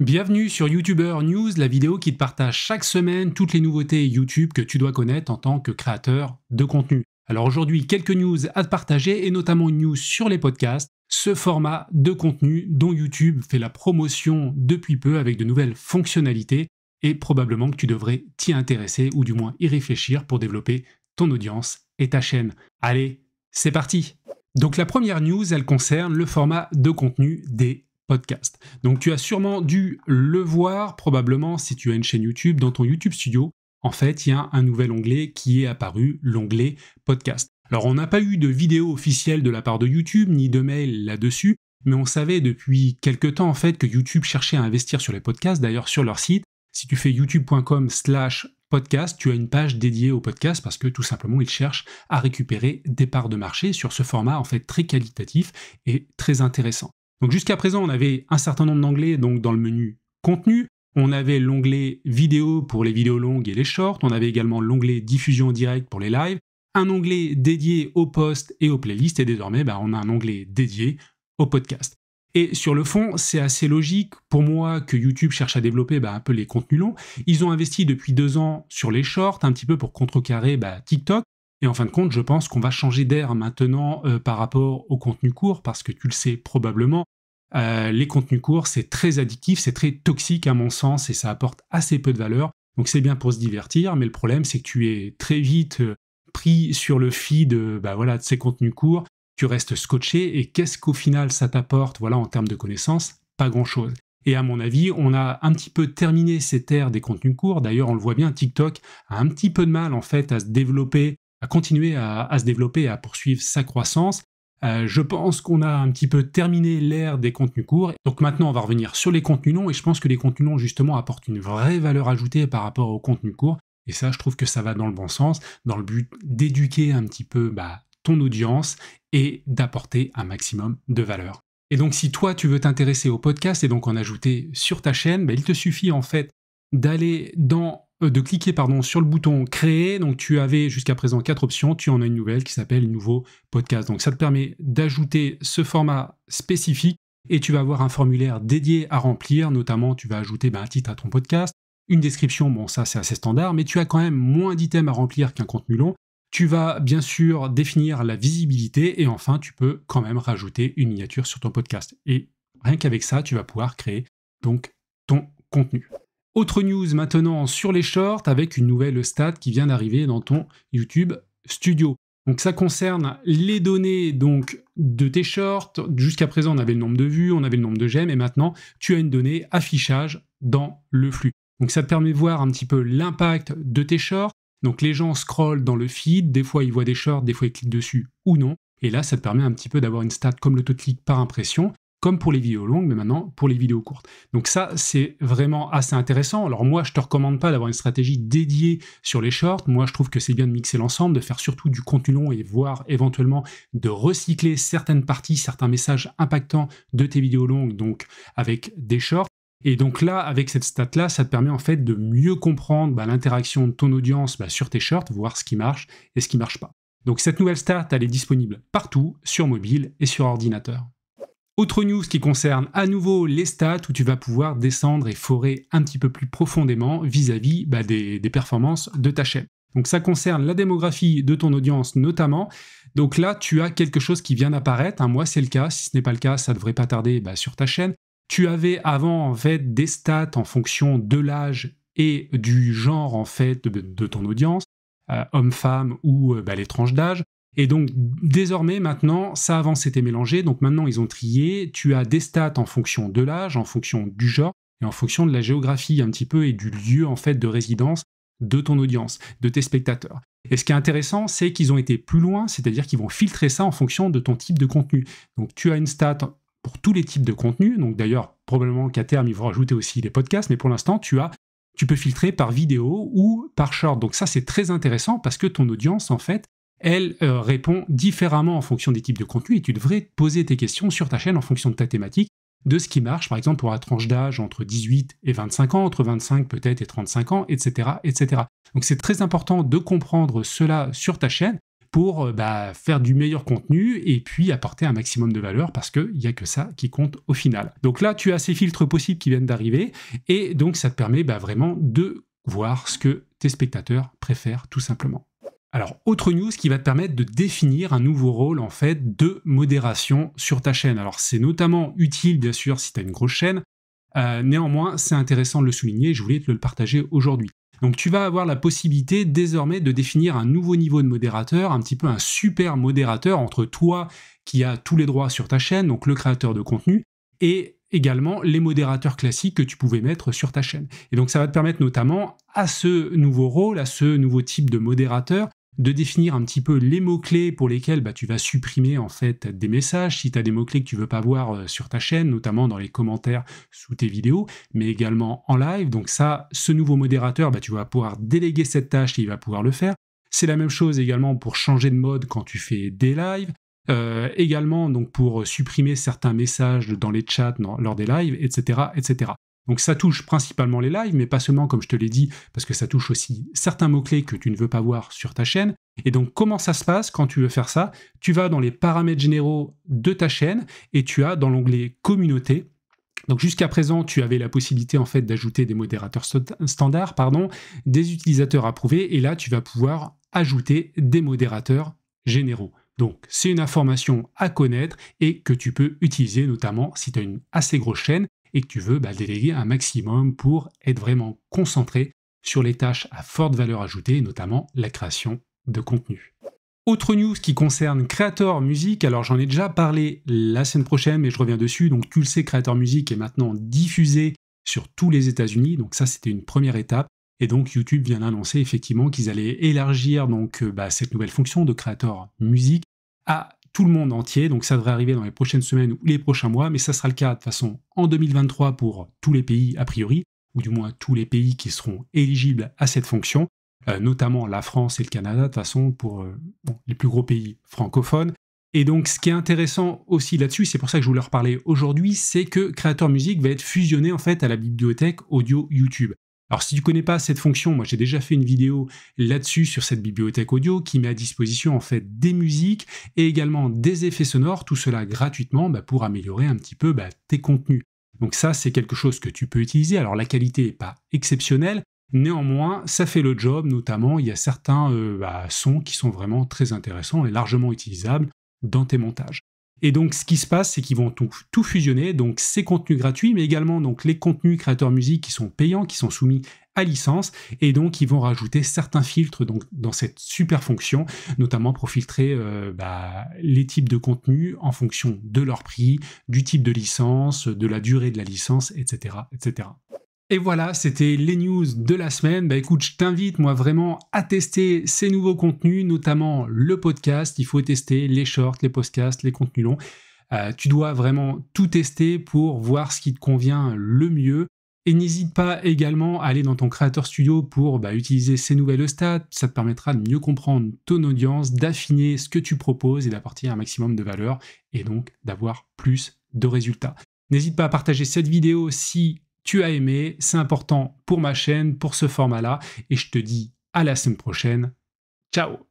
Bienvenue sur YouTuber News, la vidéo qui te partage chaque semaine toutes les nouveautés YouTube que tu dois connaître en tant que créateur de contenu. Alors aujourd'hui, quelques news à te partager et notamment une news sur les podcasts, ce format de contenu dont YouTube fait la promotion depuis peu avec de nouvelles fonctionnalités et probablement que tu devrais t'y intéresser ou du moins y réfléchir pour développer ton audience et ta chaîne. Allez, c'est parti Donc la première news, elle concerne le format de contenu des podcast. Donc tu as sûrement dû le voir, probablement si tu as une chaîne YouTube, dans ton YouTube Studio, en fait, il y a un nouvel onglet qui est apparu, l'onglet podcast. Alors on n'a pas eu de vidéo officielle de la part de YouTube, ni de mail là-dessus, mais on savait depuis quelques temps en fait que YouTube cherchait à investir sur les podcasts, d'ailleurs sur leur site. Si tu fais youtube.com slash podcast, tu as une page dédiée au podcast parce que tout simplement ils cherchent à récupérer des parts de marché sur ce format en fait très qualitatif et très intéressant. Donc jusqu'à présent, on avait un certain nombre d'onglets donc dans le menu contenu, on avait l'onglet vidéo pour les vidéos longues et les shorts, on avait également l'onglet diffusion directe direct pour les lives, un onglet dédié aux posts et aux playlists, et désormais bah, on a un onglet dédié aux podcasts. Et sur le fond, c'est assez logique pour moi que YouTube cherche à développer bah, un peu les contenus longs. Ils ont investi depuis deux ans sur les shorts, un petit peu pour contrecarrer bah, TikTok. Et en fin de compte, je pense qu'on va changer d'air maintenant euh, par rapport au contenu court, parce que tu le sais probablement, euh, les contenus courts, c'est très addictif, c'est très toxique à mon sens, et ça apporte assez peu de valeur. Donc c'est bien pour se divertir, mais le problème, c'est que tu es très vite euh, pris sur le feed bah voilà, de ces contenus courts, tu restes scotché, et qu'est-ce qu'au final ça t'apporte voilà, en termes de connaissances Pas grand-chose. Et à mon avis, on a un petit peu terminé cette ère des contenus courts. D'ailleurs, on le voit bien, TikTok a un petit peu de mal en fait à se développer à continuer à, se développer, à poursuivre sa croissance. Euh, je pense qu'on a un petit peu terminé l'ère des contenus courts. Donc maintenant, on va revenir sur les contenus longs et je pense que les contenus longs, justement, apportent une vraie valeur ajoutée par rapport aux contenus courts. Et ça, je trouve que ça va dans le bon sens, dans le but d'éduquer un petit peu bah, ton audience et d'apporter un maximum de valeur. Et donc si toi tu veux t'intéresser au podcast et donc en ajouter sur ta chaîne, bah, il te suffit en fait d'aller dans euh, de cliquer sur le bouton créer. Donc tu avais jusqu'à présent quatre options, tu en as une nouvelle qui s'appelle nouveau podcast. Donc ça te permet d'ajouter ce format spécifique et tu vas avoir un formulaire dédié à remplir, notamment tu vas ajouter ben, un titre à ton podcast, une description, bon ça c'est assez standard, mais tu as quand même moins d'items à remplir qu'un contenu long. Tu vas bien sûr définir la visibilité et enfin tu peux quand même rajouter une miniature sur ton podcast. Et rien qu'avec ça, tu vas pouvoir créer donc ton contenu. Autre news maintenant sur les shorts avec une nouvelle stat qui vient d'arriver dans ton YouTube Studio. Donc ça concerne les données donc de tes shorts. Jusqu'à présent, on avait le nombre de vues, on avait le nombre de j'aime et maintenant, tu as une donnée affichage dans le flux. Donc ça te permet de voir un petit peu l'impact de tes shorts. Donc les gens scrollent dans le feed, des fois ils voient des shorts, des fois ils cliquent dessus ou non. Et là, ça te permet un petit peu d'avoir une stat comme le taux de clic par impression comme pour les vidéos longues, mais maintenant pour les vidéos courtes. Donc ça, c'est vraiment assez intéressant. Alors moi, je te recommande pas d'avoir une stratégie dédiée sur les shorts. Moi, je trouve que c'est bien de mixer l'ensemble, de faire surtout du contenu long et voir éventuellement de recycler certaines parties, certains messages impactants de tes vidéos longues, donc avec des shorts. Et donc là, avec cette stat-là, ça te permet en fait de mieux comprendre bah, l'interaction de ton audience bah, sur tes shorts, voir ce qui marche et ce qui ne marche pas. Donc cette nouvelle stat, elle est disponible partout, sur mobile et sur ordinateur. Autre news qui concerne à nouveau les stats où tu vas pouvoir descendre et forer un petit peu plus profondément vis-à-vis bah, des, performances de ta chaîne. Donc ça concerne la démographie de ton audience notamment. Donc là, tu as quelque chose qui vient d'apparaître. Hein, moi, c'est le cas. Si ce n'est pas le cas, ça ne devrait pas tarder bah, sur ta chaîne. Tu avais avant en fait des stats en fonction de l'âge et du genre en fait de, ton audience, euh, homme-femme ou euh, bah, l'étrange les tranches d'âge. Et donc, désormais, maintenant, ça avant c'était mélangé. Donc maintenant, ils ont trié. Tu as des stats en fonction de l'âge, en fonction du genre et en fonction de la géographie un petit peu et du lieu en fait de résidence de ton audience, de tes spectateurs. Et ce qui est intéressant, c'est qu'ils ont été plus loin, c'est-à-dire qu'ils vont filtrer ça en fonction de ton type de contenu. Donc tu as une stat pour tous les types de contenu, Donc d'ailleurs, probablement qu'à terme, ils vont rajouter aussi les podcasts, mais pour l'instant, tu as tu peux filtrer par vidéo ou par short. Donc ça, c'est très intéressant parce que ton audience, en fait, elle euh, répond différemment en fonction des types de contenu et tu devrais poser tes questions sur ta chaîne en fonction de ta thématique, de ce qui marche, par exemple pour la tranche d'âge entre 18 et 25 ans, entre 25 peut-être et 35 ans, etc. etc. Donc c'est très important de comprendre cela sur ta chaîne pour euh, bah, faire du meilleur contenu et puis apporter un maximum de valeur parce qu'il n'y a que ça qui compte au final. Donc là, tu as ces filtres possibles qui viennent d'arriver et donc ça te permet bah, vraiment de voir ce que tes spectateurs préfèrent tout simplement. Alors, autre news qui va te permettre de définir un nouveau rôle en fait de modération sur ta chaîne. Alors, c'est notamment utile bien sûr si tu as une grosse chaîne. Euh, néanmoins, c'est intéressant de le souligner je voulais te le partager aujourd'hui. Donc tu vas avoir la possibilité désormais de définir un nouveau niveau de modérateur, un petit peu un super modérateur entre toi qui as tous les droits sur ta chaîne, donc le créateur de contenu, et également les modérateurs classiques que tu pouvais mettre sur ta chaîne. Et donc ça va te permettre notamment à ce nouveau rôle, à ce nouveau type de modérateur, de définir un petit peu les mots-clés pour lesquels bah, tu vas supprimer en fait des messages, si tu as des mots-clés que tu veux pas voir euh, sur ta chaîne, notamment dans les commentaires sous tes vidéos, mais également en live. Donc ça, ce nouveau modérateur, bah, tu vas pouvoir déléguer cette tâche et il va pouvoir le faire. C'est la même chose également pour changer de mode quand tu fais des lives. Euh, également donc pour supprimer certains messages dans les chats lors des lives, etc., etc. Donc ça touche principalement les lives, mais pas seulement, comme je te l'ai dit, parce que ça touche aussi certains mots-clés que tu ne veux pas voir sur ta chaîne. Et donc comment ça se passe quand tu veux faire ça Tu vas dans les paramètres généraux de ta chaîne et tu as dans l'onglet communauté. Donc jusqu'à présent, tu avais la possibilité en fait d'ajouter des modérateurs standards, pardon, des utilisateurs approuvés, et là tu vas pouvoir ajouter des modérateurs généraux. Donc, c'est une information à connaître et que tu peux utiliser notamment si tu as une assez grosse chaîne et que tu veux bah, déléguer un maximum pour être vraiment concentré sur les tâches à forte valeur ajoutée, notamment la création de contenu. Autre news qui concerne Creator Music, alors j'en ai déjà parlé la semaine prochaine, mais je reviens dessus. Donc tu le sais, Creator Music est maintenant diffusé sur tous les États-Unis, donc ça c'était une première étape. Et donc YouTube vient d'annoncer effectivement qu'ils allaient élargir donc euh, bah, cette nouvelle fonction de Creator Music à tout le monde entier. Donc ça devrait arriver dans les prochaines semaines ou les prochains mois, mais ça sera le cas de façon en 2023 pour tous les pays a priori, ou du moins tous les pays qui seront éligibles à cette fonction, euh, notamment la France et le Canada, de toute façon pour euh, les plus gros pays francophones. Et donc ce qui est intéressant aussi là-dessus, c'est pour ça que je voulais reparler aujourd'hui, c'est que Créateur Musique va être fusionné en fait à la bibliothèque audio YouTube. Alors si tu ne connais pas cette fonction, moi j'ai déjà fait une vidéo là-dessus sur cette bibliothèque audio qui met à disposition en fait des musiques et également des effets sonores, tout cela gratuitement bah, pour améliorer un petit peu bah, tes contenus. Donc ça c'est quelque chose que tu peux utiliser. Alors la qualité n'est pas exceptionnelle, néanmoins ça fait le job, notamment il y a certains euh, bah, sons qui sont vraiment très intéressants et largement utilisables dans tes montages. Et donc, ce qui se passe, c'est qu'ils vont tout, fusionner, donc ces contenus gratuits, mais également donc les contenus créateurs musique qui sont payants, qui sont soumis à licence, et donc ils vont rajouter certains filtres dans cette super fonction, notamment pour filtrer euh, bah, les types de contenus en fonction de leur prix, du type de licence, de la durée de la licence, etc., etc. Et voilà, c'était les news de la semaine. Bah écoute, je t'invite moi vraiment à tester ces nouveaux contenus, notamment le podcast. Il faut tester les shorts, les podcasts, les contenus longs. Euh, tu dois vraiment tout tester pour voir ce qui te convient le mieux. Et n'hésite pas également à aller dans ton créateur studio pour bah, utiliser ces nouvelles stats. Ça te permettra de mieux comprendre ton audience, d'affiner ce que tu proposes et d'apporter un maximum de valeur et donc d'avoir plus de résultats. N'hésite pas à partager cette vidéo si tu as aimé, c'est important pour ma chaîne, pour ce format-là, et je te dis à la semaine prochaine. Ciao